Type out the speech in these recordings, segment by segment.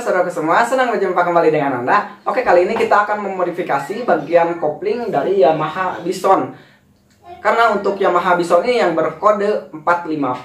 saudara semua, senang berjumpa kembali dengan Anda. Oke, kali ini kita akan memodifikasi bagian kopling dari Yamaha Bison. Karena untuk Yamaha Bison ini yang berkode 45 v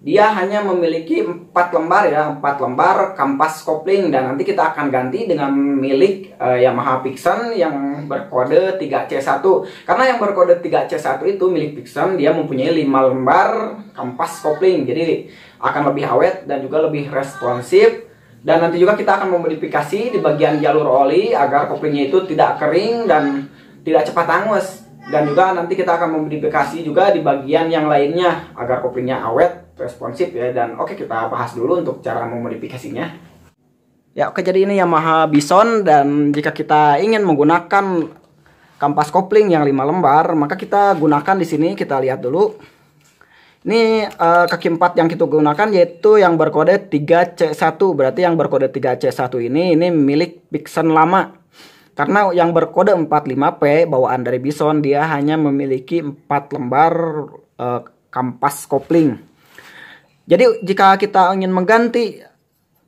dia hanya memiliki 4 lembar ya, 4 lembar kampas kopling dan nanti kita akan ganti dengan milik uh, Yamaha Pixon yang berkode 3C1. Karena yang berkode 3C1 itu milik Pixon, dia mempunyai 5 lembar kampas kopling. Jadi akan lebih awet dan juga lebih responsif dan nanti juga kita akan memodifikasi di bagian jalur oli agar koplingnya itu tidak kering dan tidak cepat angus dan juga nanti kita akan memodifikasi juga di bagian yang lainnya agar koplingnya awet responsif ya dan oke kita bahas dulu untuk cara memodifikasinya ya oke jadi ini Yamaha Bison dan jika kita ingin menggunakan kampas kopling yang 5 lembar maka kita gunakan di sini kita lihat dulu ini uh, kaki empat yang kita gunakan yaitu yang berkode 3C1. Berarti yang berkode 3C1 ini ini milik Bixon lama. Karena yang berkode 45P bawaan dari Bison dia hanya memiliki 4 lembar uh, kampas kopling. Jadi jika kita ingin mengganti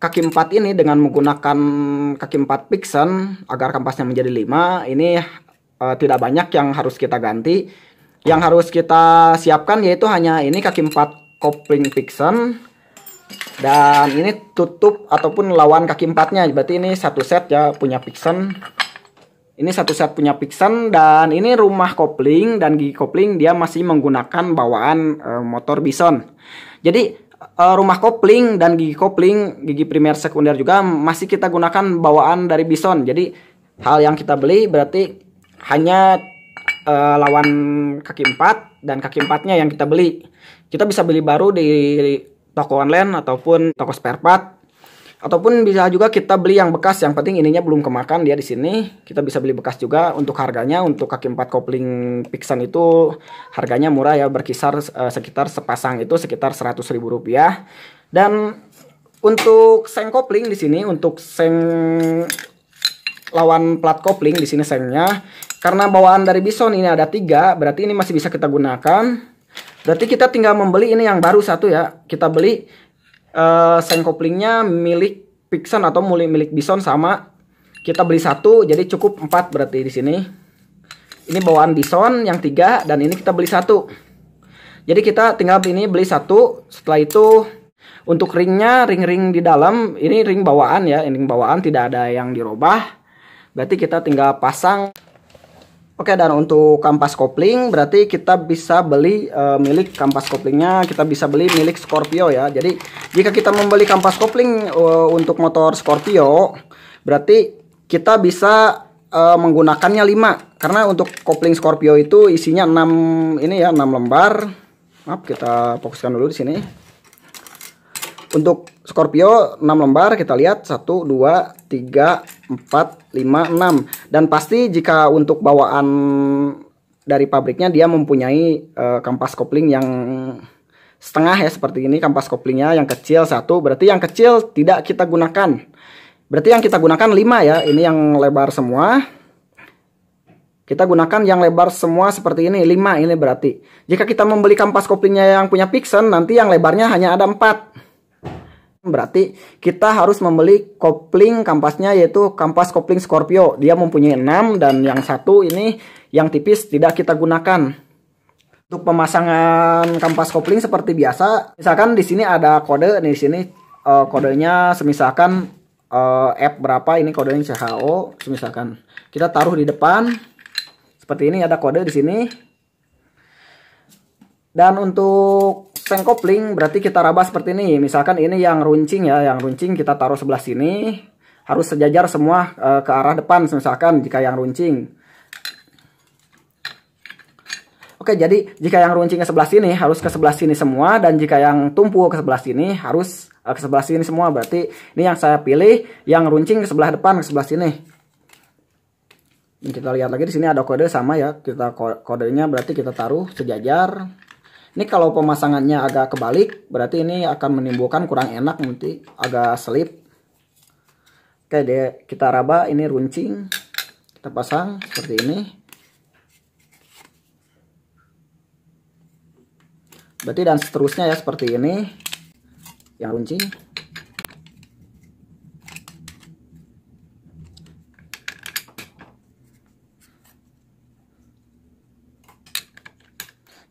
kaki empat ini dengan menggunakan kaki empat Pixon agar kampasnya menjadi 5, ini uh, tidak banyak yang harus kita ganti yang harus kita siapkan yaitu hanya ini kaki empat kopling fiction dan ini tutup ataupun lawan kaki empatnya. Berarti ini satu set ya punya fiction. Ini satu set punya Pixen dan ini rumah kopling dan gigi kopling dia masih menggunakan bawaan uh, motor Bison. Jadi uh, rumah kopling dan gigi kopling, gigi primer sekunder juga masih kita gunakan bawaan dari Bison. Jadi hal yang kita beli berarti hanya uh, lawan kaki empat dan kaki empatnya yang kita beli. Kita bisa beli baru di toko online ataupun toko spare part ataupun bisa juga kita beli yang bekas yang penting ininya belum kemakan dia di sini kita bisa beli bekas juga untuk harganya untuk kaki empat kopling Pixan itu harganya murah ya berkisar uh, sekitar sepasang itu sekitar seratus ribu rupiah dan untuk seng kopling di sini untuk seng lawan plat kopling di sini sayangnya. Karena bawaan dari Bison ini ada tiga, berarti ini masih bisa kita gunakan. Berarti kita tinggal membeli ini yang baru satu ya. Kita beli uh, seng koplingnya milik Pixon atau milik milik Bison sama. Kita beli satu, jadi cukup empat berarti di sini. Ini bawaan Bison yang tiga dan ini kita beli satu. Jadi kita tinggal ini beli satu. Setelah itu untuk ringnya, ring-ring di dalam ini ring bawaan ya, ring bawaan tidak ada yang dirubah. Berarti kita tinggal pasang. Oke, dan untuk kampas kopling berarti kita bisa beli e, milik kampas koplingnya, kita bisa beli milik Scorpio ya. Jadi, jika kita membeli kampas kopling e, untuk motor Scorpio, berarti kita bisa e, menggunakannya 5 karena untuk kopling Scorpio itu isinya 6 ini ya, 6 lembar. Maaf, kita fokuskan dulu di sini. Untuk Scorpio 6 lembar kita lihat 1 2 3 4, 5, 6. Dan pasti jika untuk bawaan dari pabriknya dia mempunyai uh, kampas kopling yang setengah ya seperti ini kampas koplingnya yang kecil satu berarti yang kecil tidak kita gunakan berarti yang kita gunakan 5 ya ini yang lebar semua kita gunakan yang lebar semua seperti ini 5 ini berarti jika kita membeli kampas koplingnya yang punya Pixen nanti yang lebarnya hanya ada 4 berarti kita harus membeli kopling kampasnya yaitu kampas kopling Scorpio. Dia mempunyai 6 dan yang satu ini yang tipis tidak kita gunakan. Untuk pemasangan kampas kopling seperti biasa, misalkan di sini ada kode, di sini uh, kodenya semisalkan uh, eh, F berapa, ini kodenya CHO, semisalkan. Kita taruh di depan, seperti ini ada kode di sini. Dan untuk seng kopling berarti kita raba seperti ini. Misalkan ini yang runcing ya, yang runcing kita taruh sebelah sini. Harus sejajar semua uh, ke arah depan misalkan jika yang runcing. Oke, jadi jika yang runcing ke sebelah sini harus ke sebelah sini semua dan jika yang tumpu ke sebelah sini harus uh, ke sebelah sini semua. Berarti ini yang saya pilih yang runcing ke sebelah depan ke sebelah sini. kita lihat lagi di sini ada kode sama ya. Kita kodenya berarti kita taruh sejajar. Ini kalau pemasangannya agak kebalik, berarti ini akan menimbulkan kurang enak nanti, agak selip. Oke, deh, kita raba ini runcing. Kita pasang seperti ini. Berarti dan seterusnya ya seperti ini. Yang runcing.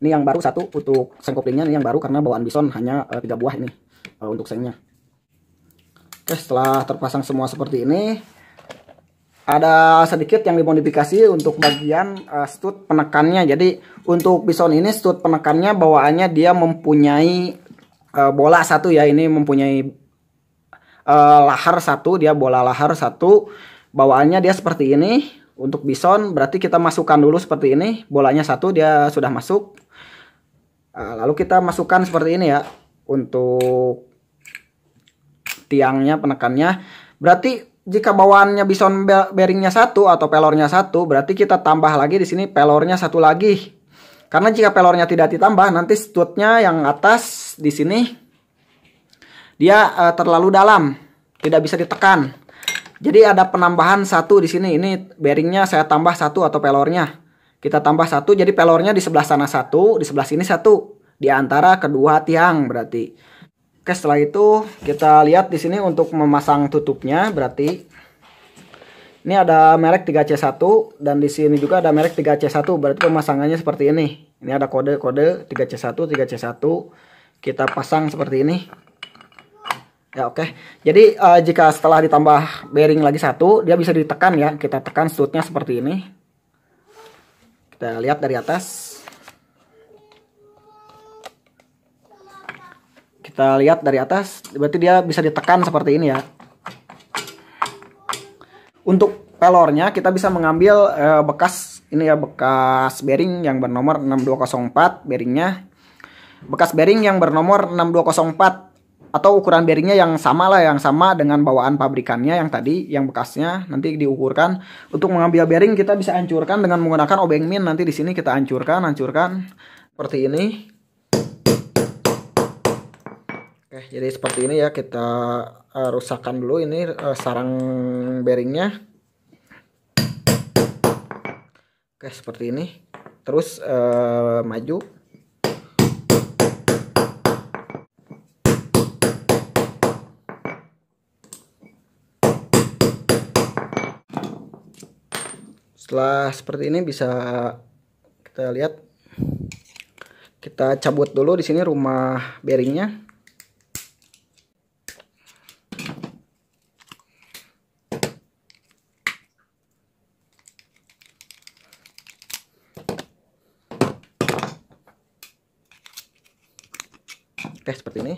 ini yang baru satu untuk seng koplingnya ini yang baru karena bawaan bison hanya eh, tiga buah ini eh, untuk sengnya oke setelah terpasang semua seperti ini ada sedikit yang dimodifikasi untuk bagian uh, stud penekannya. Jadi untuk bison ini stud penekannya bawaannya dia mempunyai uh, bola satu ya. Ini mempunyai uh, lahar satu, dia bola lahar satu. Bawaannya dia seperti ini. Untuk bison berarti kita masukkan dulu seperti ini. Bolanya satu dia sudah masuk. Eh, lalu kita masukkan seperti ini ya untuk tiangnya penekannya berarti jika bawaannya bison bearingnya satu atau pelornya satu berarti kita tambah lagi di sini pelornya satu lagi karena jika pelornya tidak ditambah nanti studnya yang atas di sini dia uh, terlalu dalam tidak bisa ditekan jadi ada penambahan satu di sini ini bearingnya saya tambah satu atau pelornya kita tambah satu jadi pelornya di sebelah sana satu di sebelah sini satu di antara kedua tiang berarti oke setelah itu kita lihat di sini untuk memasang tutupnya berarti ini ada merek 3C1 dan di sini juga ada merek 3C1 berarti pemasangannya seperti ini ini ada kode-kode 3C1 3C1 kita pasang seperti ini ya oke okay. jadi uh, jika setelah ditambah bearing lagi satu dia bisa ditekan ya kita tekan sudutnya seperti ini kita lihat dari atas. Kita lihat dari atas, berarti dia bisa ditekan seperti ini ya. Untuk pelornya kita bisa mengambil eh, bekas ini ya bekas bearing yang bernomor 6204 bearingnya. Bekas bearing yang bernomor 6204 atau ukuran bearingnya yang sama lah yang sama dengan bawaan pabrikannya yang tadi yang bekasnya nanti diukurkan untuk mengambil bearing kita bisa hancurkan dengan menggunakan obeng min nanti di sini kita hancurkan hancurkan seperti ini Oke, jadi seperti ini ya kita uh, rusakkan dulu ini uh, sarang bearingnya. Oke, seperti ini. Terus uh, maju. setelah seperti ini bisa kita lihat kita cabut dulu di sini rumah bearingnya Oke eh, seperti ini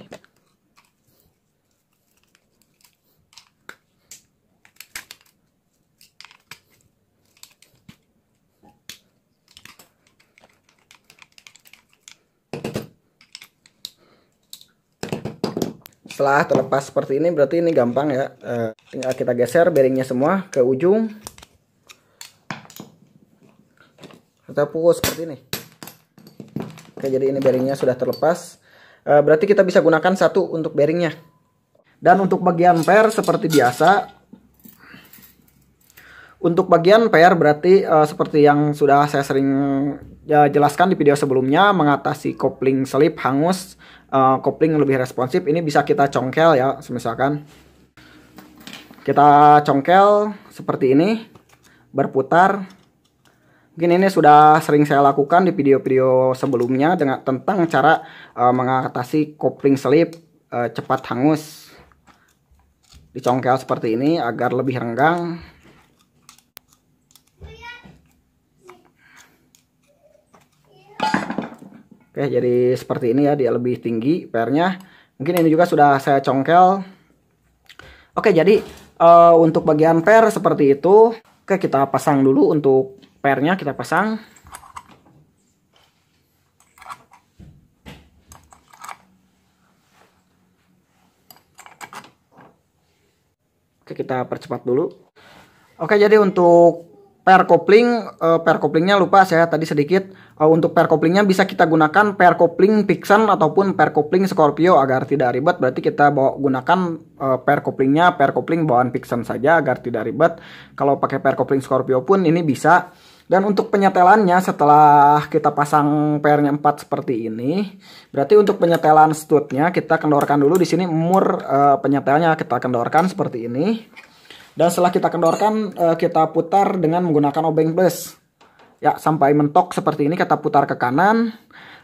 setelah terlepas seperti ini berarti ini gampang ya eh, tinggal kita geser bearingnya semua ke ujung kita pukul seperti ini oke jadi ini bearingnya sudah terlepas eh, berarti kita bisa gunakan satu untuk bearingnya dan untuk bagian per seperti biasa untuk bagian PR berarti uh, seperti yang sudah saya sering ya, jelaskan di video sebelumnya mengatasi kopling selip hangus, uh, kopling lebih responsif ini bisa kita congkel ya, misalkan kita congkel seperti ini berputar mungkin ini sudah sering saya lakukan di video-video sebelumnya dengan tentang cara uh, mengatasi kopling selip uh, cepat hangus dicongkel seperti ini agar lebih renggang Oke, jadi seperti ini ya, dia lebih tinggi pernya Mungkin ini juga sudah saya congkel. Oke, jadi uh, untuk bagian per seperti itu. Oke, kita pasang dulu untuk pernya kita pasang. Oke, kita percepat dulu. Oke, jadi untuk Per kopling uh, eh, pair koplingnya lupa saya tadi sedikit uh, untuk per koplingnya bisa kita gunakan per kopling Pixon ataupun per kopling Scorpio agar tidak ribet berarti kita bawa gunakan uh, eh, pair koplingnya per kopling bawaan Pixon saja agar tidak ribet kalau pakai per kopling Scorpio pun ini bisa dan untuk penyetelannya setelah kita pasang pr 4 seperti ini, berarti untuk penyetelan studnya kita kendorkan dulu di sini mur e, penyetelnya kita kendorkan seperti ini. Dan setelah kita kendorkan, eh, kita putar dengan menggunakan obeng plus. Ya, sampai mentok seperti ini kita putar ke kanan.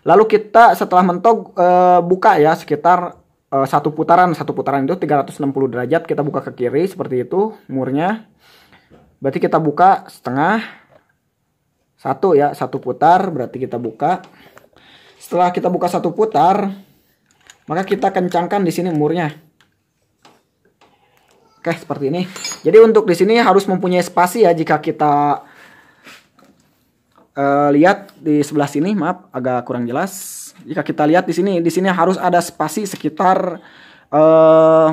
Lalu kita setelah mentok eh, buka ya sekitar eh, satu putaran. Satu putaran itu 360 derajat. Kita buka ke kiri seperti itu murnya. Berarti kita buka setengah. Satu ya, satu putar berarti kita buka. Setelah kita buka satu putar, maka kita kencangkan di sini murnya. Oke, seperti ini. Jadi untuk di sini harus mempunyai spasi ya jika kita uh, lihat di sebelah sini, maaf agak kurang jelas. Jika kita lihat di sini, di sini harus ada spasi sekitar eh,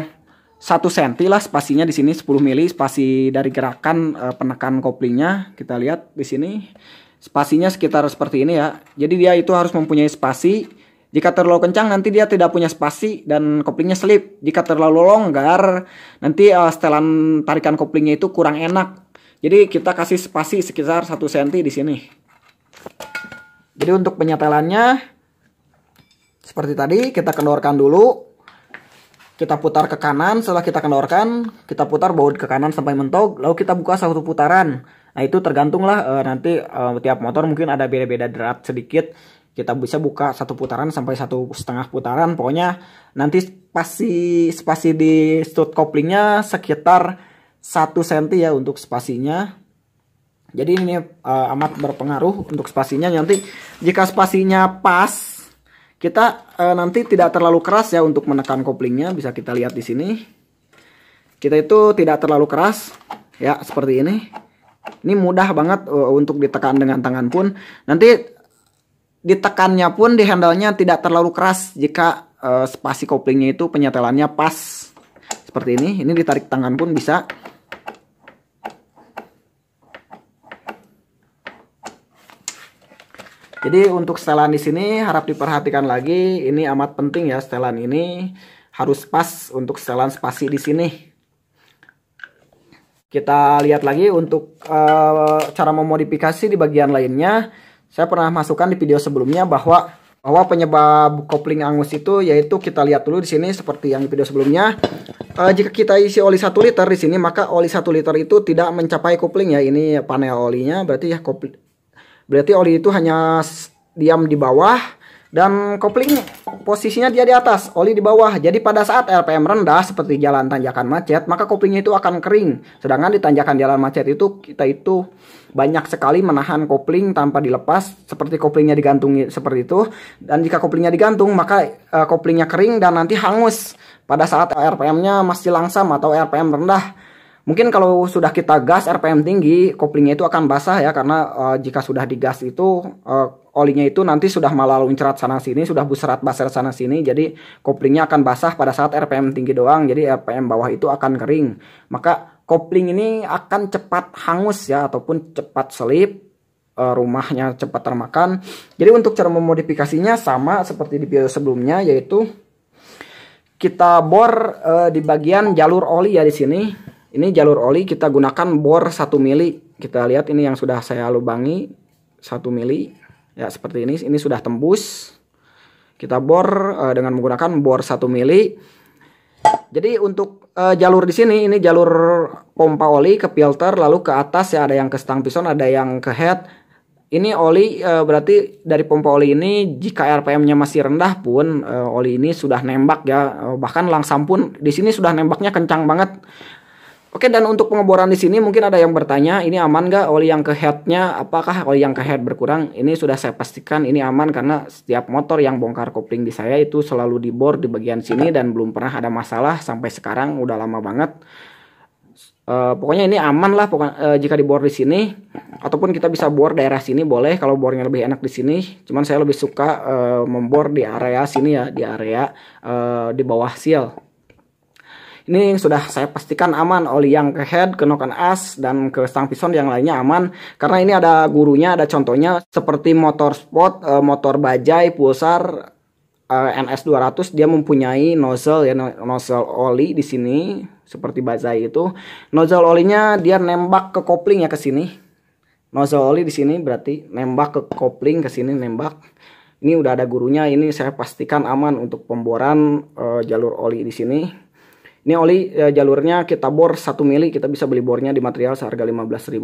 satu uh, senti lah spasinya di sini 10 mili spasi dari gerakan uh, penekan koplingnya. Kita lihat di sini spasinya sekitar seperti ini ya. Jadi dia itu harus mempunyai spasi jika terlalu kencang nanti dia tidak punya spasi dan koplingnya slip. Jika terlalu longgar nanti uh, setelan tarikan koplingnya itu kurang enak. Jadi kita kasih spasi sekitar 1 cm di sini. Jadi untuk penyetelannya seperti tadi kita kendorkan dulu. Kita putar ke kanan, setelah kita kendorkan, kita putar baut ke kanan sampai mentok, lalu kita buka satu putaran. Nah, itu tergantunglah e, nanti e, tiap motor mungkin ada beda-beda derap sedikit kita bisa buka satu putaran sampai satu setengah putaran pokoknya nanti spasi spasi di stud koplingnya sekitar satu senti ya untuk spasinya jadi ini uh, amat berpengaruh untuk spasinya nanti jika spasinya pas kita uh, nanti tidak terlalu keras ya untuk menekan koplingnya bisa kita lihat di sini kita itu tidak terlalu keras ya seperti ini ini mudah banget eh, untuk ditekan dengan tangan pun nanti ditekannya pun di handle-nya tidak terlalu keras jika uh, spasi koplingnya itu penyetelannya pas seperti ini ini ditarik tangan pun bisa Jadi untuk setelan di sini harap diperhatikan lagi. Ini amat penting ya setelan ini harus pas untuk setelan spasi di sini. Kita lihat lagi untuk uh, cara memodifikasi di bagian lainnya. Saya pernah masukkan di video sebelumnya bahwa bahwa penyebab kopling angus itu yaitu kita lihat dulu di sini seperti yang di video sebelumnya e, jika kita isi oli 1 liter di sini maka oli 1 liter itu tidak mencapai kopling ya ini panel olinya berarti ya kopling berarti oli itu hanya diam di bawah dan kopling posisinya dia di atas, oli di bawah. Jadi pada saat RPM rendah seperti jalan tanjakan macet, maka koplingnya itu akan kering. Sedangkan di tanjakan jalan macet itu kita itu banyak sekali menahan kopling tanpa dilepas seperti koplingnya digantung seperti itu dan jika koplingnya digantung maka e, koplingnya kering dan nanti hangus pada saat RPM-nya masih langsam atau RPM rendah. Mungkin kalau sudah kita gas RPM tinggi, koplingnya itu akan basah ya karena e, jika sudah digas itu eh, olinya itu nanti sudah malah luncrat sana sini, sudah buserat baser sana sini, jadi koplingnya akan basah pada saat RPM tinggi doang, jadi RPM bawah itu akan kering. Maka kopling ini akan cepat hangus ya ataupun cepat selip e, rumahnya cepat termakan. Jadi untuk cara memodifikasinya sama seperti di video sebelumnya yaitu kita bor uh, di bagian jalur oli ya di sini. Ini jalur oli kita gunakan bor 1 mili. Kita lihat ini yang sudah saya lubangi 1 mili ya seperti ini ini sudah tembus kita bor uh, dengan menggunakan bor 1 mili jadi untuk uh, jalur di sini ini jalur pompa oli ke filter lalu ke atas ya ada yang ke stang piston ada yang ke head ini oli e, berarti dari pompa oli ini jika RPM-nya masih rendah pun e, oli ini sudah nembak ya bahkan langsam pun di sini sudah nembaknya kencang banget Oke dan untuk pengeboran di sini mungkin ada yang bertanya ini aman nggak oli yang ke headnya apakah oli yang ke head berkurang ini sudah saya pastikan ini aman karena setiap motor yang bongkar kopling di saya itu selalu dibor di bagian sini dan belum pernah ada masalah sampai sekarang udah lama banget e, pokoknya ini aman lah pokoknya, e, eh, jika dibor di sini ataupun kita bisa bor daerah sini boleh kalau bornya lebih enak di sini cuman saya lebih suka e, eh, membor di area sini ya di area e, di bawah seal ini sudah saya pastikan aman oli yang ke head, ke noken as dan ke stang piston yang lainnya aman. Karena ini ada gurunya, ada contohnya seperti motor sport, eh, motor bajai, pulsar, eh, NS200 dia mempunyai nozzle ya nozzle oli di sini seperti bajai itu. Nozzle olinya dia nembak ke kopling ya ke sini. Nozzle oli di sini berarti nembak ke kopling ke sini nembak ini udah ada gurunya ini saya pastikan aman untuk pemboran uh, jalur oli di sini ini oli e, jalurnya kita bor 1 mili, kita bisa beli bornya di material seharga 15.000.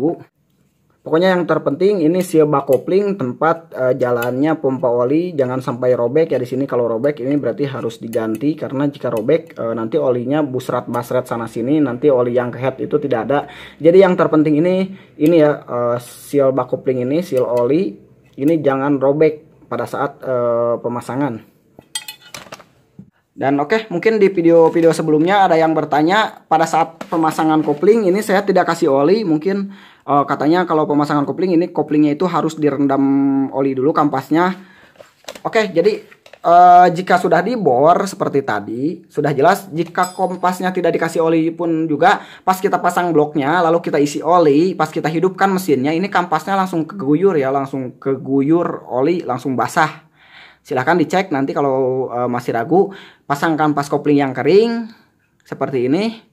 Pokoknya yang terpenting ini bak kopling tempat e, jalannya pompa oli jangan sampai robek ya di sini kalau robek ini berarti harus diganti karena jika robek e, nanti olinya busrat basret sana sini nanti oli yang kehead itu tidak ada. Jadi yang terpenting ini ini ya e, eh, seal bak kopling ini seal oli ini jangan robek pada saat e, pemasangan. Dan oke, okay, mungkin di video-video sebelumnya ada yang bertanya pada saat pemasangan kopling ini saya tidak kasih oli, mungkin uh, katanya kalau pemasangan kopling ini koplingnya itu harus direndam oli dulu kampasnya. Oke, okay, jadi uh, jika sudah dibor seperti tadi, sudah jelas jika kompasnya tidak dikasih oli pun juga pas kita pasang bloknya lalu kita isi oli, pas kita hidupkan mesinnya ini kampasnya langsung keguyur ya, langsung keguyur oli langsung basah silahkan dicek nanti kalau e, masih ragu pasangkan pas kopling yang kering seperti ini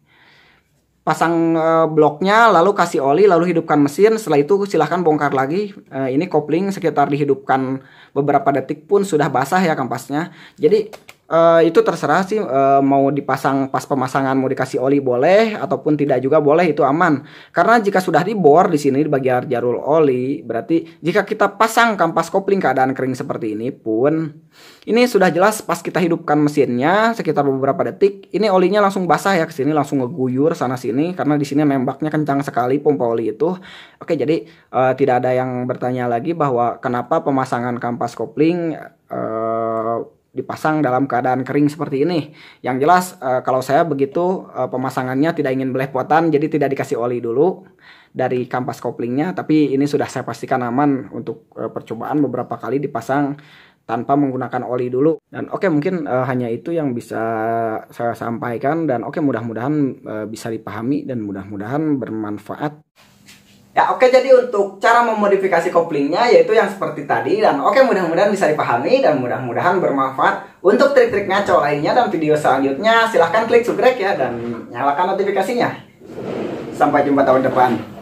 pasang e, bloknya lalu kasih oli lalu hidupkan mesin setelah itu silahkan bongkar lagi e, ini kopling sekitar dihidupkan beberapa detik pun sudah basah ya kampasnya jadi Uh, itu terserah sih uh, mau dipasang pas pemasangan mau dikasih oli boleh ataupun tidak juga boleh itu aman karena jika sudah dibor di sini di bagian jarul oli berarti jika kita pasang kampas kopling keadaan kering seperti ini pun ini sudah jelas pas kita hidupkan mesinnya sekitar beberapa detik ini olinya langsung basah ya ke sini langsung ngeguyur sana sini karena di sini nembaknya kencang sekali pompa oli itu oke jadi uh, tidak ada yang bertanya lagi bahwa kenapa pemasangan kampas kopling uh, dipasang dalam keadaan kering seperti ini. Yang jelas uh, kalau saya begitu uh, pemasangannya tidak ingin belepotan jadi tidak dikasih oli dulu dari kampas koplingnya tapi ini sudah saya pastikan aman untuk uh, percobaan beberapa kali dipasang tanpa menggunakan oli dulu. Dan oke okay, mungkin uh, hanya itu yang bisa saya sampaikan dan oke okay, mudah-mudahan uh, bisa dipahami dan mudah-mudahan bermanfaat. Ya oke okay, jadi untuk cara memodifikasi koplingnya yaitu yang seperti tadi dan oke okay, mudah-mudahan bisa dipahami dan mudah-mudahan bermanfaat untuk trik-trik ngaco lainnya dan video selanjutnya silahkan klik subscribe ya dan nyalakan notifikasinya. Sampai jumpa tahun depan.